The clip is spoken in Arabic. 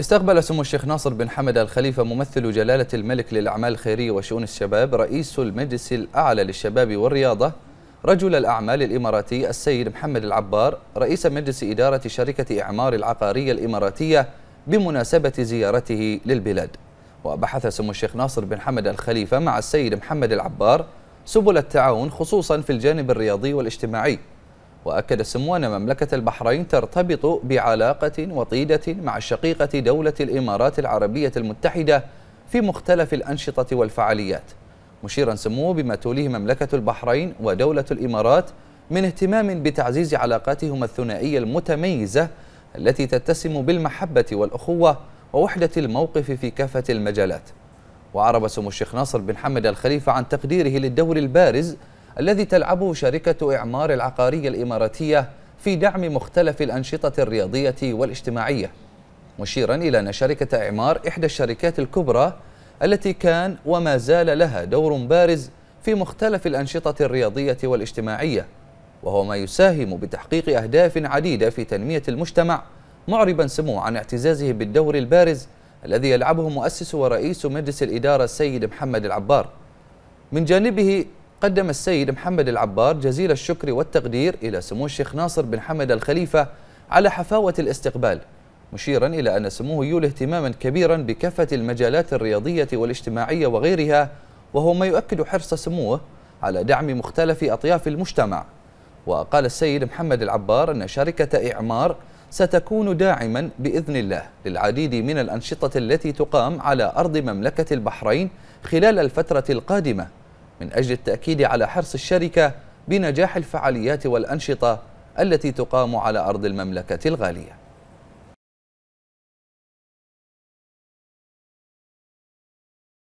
استقبل سمو الشيخ ناصر بن حمد الخليفة ممثل جلالة الملك للأعمال الخيرية وشؤون الشباب رئيس المجلس الأعلى للشباب والرياضة رجل الأعمال الإماراتي السيد محمد العبار رئيس مجلس إدارة شركة إعمار العقارية الإماراتية بمناسبة زيارته للبلاد وبحث سمو الشيخ ناصر بن حمد الخليفة مع السيد محمد العبار سبل التعاون خصوصا في الجانب الرياضي والاجتماعي وأكد سمو أن مملكة البحرين ترتبط بعلاقة وطيدة مع الشقيقة دولة الإمارات العربية المتحدة في مختلف الأنشطة والفعاليات مشيرا سموه بما توليه مملكة البحرين ودولة الإمارات من اهتمام بتعزيز علاقاتهما الثنائية المتميزة التي تتسم بالمحبة والأخوة ووحدة الموقف في كافة المجالات وعرب سمو الشيخ ناصر بن حمد الخليفة عن تقديره للدور البارز الذي تلعبه شركة إعمار العقارية الإماراتية في دعم مختلف الأنشطة الرياضية والاجتماعية مشيرا إلى أن شركة إعمار إحدى الشركات الكبرى التي كان وما زال لها دور بارز في مختلف الأنشطة الرياضية والاجتماعية وهو ما يساهم بتحقيق أهداف عديدة في تنمية المجتمع معربا سمو عن اعتزازه بالدور البارز الذي يلعبه مؤسس ورئيس مجلس الإدارة السيد محمد العبار من جانبه قدم السيد محمد العبار جزيل الشكر والتقدير إلى سمو الشيخ ناصر بن حمد الخليفة على حفاوة الاستقبال مشيرا إلى أن سموه يولي اهتماما كبيرا بكافة المجالات الرياضية والاجتماعية وغيرها وهو ما يؤكد حرص سموه على دعم مختلف أطياف المجتمع وقال السيد محمد العبار أن شركة إعمار ستكون داعما بإذن الله للعديد من الأنشطة التي تقام على أرض مملكة البحرين خلال الفترة القادمة من أجل التأكيد على حرص الشركة بنجاح الفعاليات والأنشطة التي تقام على أرض المملكة الغالية